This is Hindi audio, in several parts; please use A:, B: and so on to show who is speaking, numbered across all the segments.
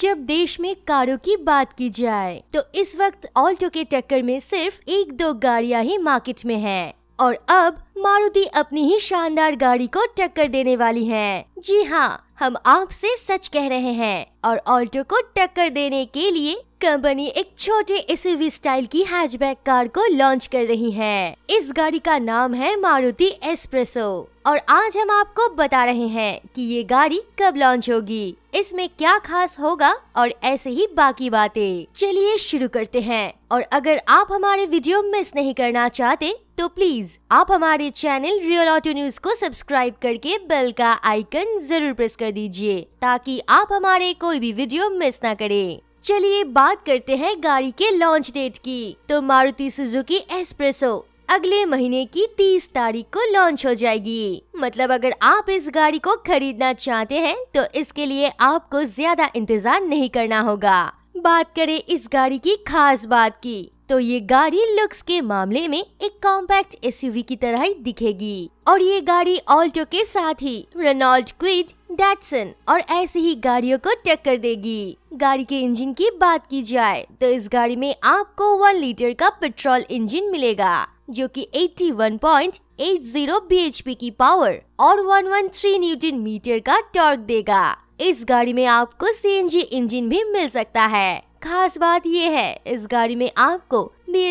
A: जब देश में कारों की बात की जाए तो इस वक्त ऑल्टो के टक्कर में सिर्फ एक दो गाड़ियां ही मार्केट में हैं और अब मारुति अपनी ही शानदार गाड़ी को टक्कर देने वाली है जी हाँ हम आपसे सच कह रहे हैं और ऑल्टो को टक्कर देने के लिए कंपनी एक छोटे एसयूवी स्टाइल की हैचबैक कार को लॉन्च कर रही है इस गाड़ी का नाम है मारुति एस्प्रेसो और आज हम आपको बता रहे हैं कि ये गाड़ी कब लॉन्च होगी इसमें क्या खास होगा और ऐसे ही बाकी बातें चलिए शुरू करते हैं और अगर आप हमारे वीडियो मिस नहीं करना चाहते तो प्लीज आप हमारे चैनल रियल ऑटो न्यूज को सब्सक्राइब करके बेल का आइकन जरूर प्रेस कर दीजिए ताकि आप हमारे कोई भी वीडियो मिस ना करें चलिए बात करते हैं गाड़ी के लॉन्च डेट की तो मारुति सुजुकी एक्सप्रेसो अगले महीने की तीस तारीख को लॉन्च हो जाएगी मतलब अगर आप इस गाड़ी को खरीदना चाहते हैं तो इसके लिए आपको ज्यादा इंतजार नहीं करना होगा बात करें इस गाड़ी की खास बात की तो ये गाड़ी लुक्स के मामले में एक कॉम्पैक्ट एसयूवी की तरह ही दिखेगी और ये गाड़ी ऑल्टो के साथ ही रेनॉल्ट क्विड डेटसन और ऐसी ही गाड़ियों को टक्कर देगी गाड़ी के इंजन की बात की जाए तो इस गाड़ी में आपको वन लीटर का पेट्रोल इंजन मिलेगा जो कि 81.80 bhp की पावर और 113 न्यूटन मीटर का टॉर्क देगा इस गाड़ी में आपको सी इंजन भी मिल सकता है खास बात यह है इस गाड़ी में आपको बी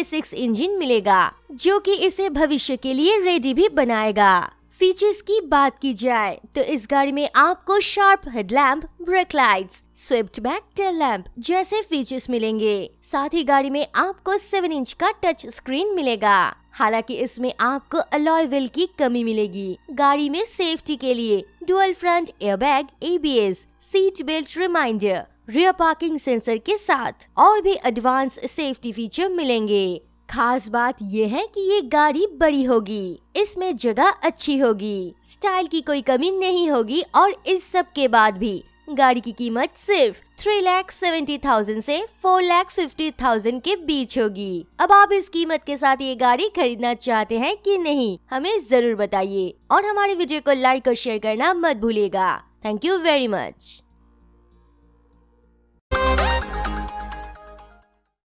A: इंजन मिलेगा जो कि इसे भविष्य के लिए रेडी भी बनाएगा फीचर्स की बात की जाए तो इस गाड़ी में आपको sharp headlamp brake lights Swift back tail lamp जैसे फीचर्स मिलेंगे साथ ही गाड़ी में आपको सेवन इंच का टच स्क्रीन मिलेगा हालांकि इसमें आपको अलॉय व्हील की कमी मिलेगी गाड़ी में सेफ्टी के लिए dual front airbag ABS seat belt reminder rear parking sensor के साथ और भी एडवांस सेफ्टी फीचर मिलेंगे खास बात यह है कि ये गाड़ी बड़ी होगी इसमें जगह अच्छी होगी स्टाइल की कोई कमी नहीं होगी और इस सब के बाद भी गाड़ी की कीमत सिर्फ थ्री लैख सेवेंटी थाउजेंड ऐसी फोर लैख फिफ्टी थाउजेंड के बीच होगी अब आप इस कीमत के साथ ये गाड़ी खरीदना चाहते हैं कि नहीं हमें जरूर बताइए और हमारे वीडियो को लाइक और शेयर करना मत भूलिएगा थैंक यू वेरी मच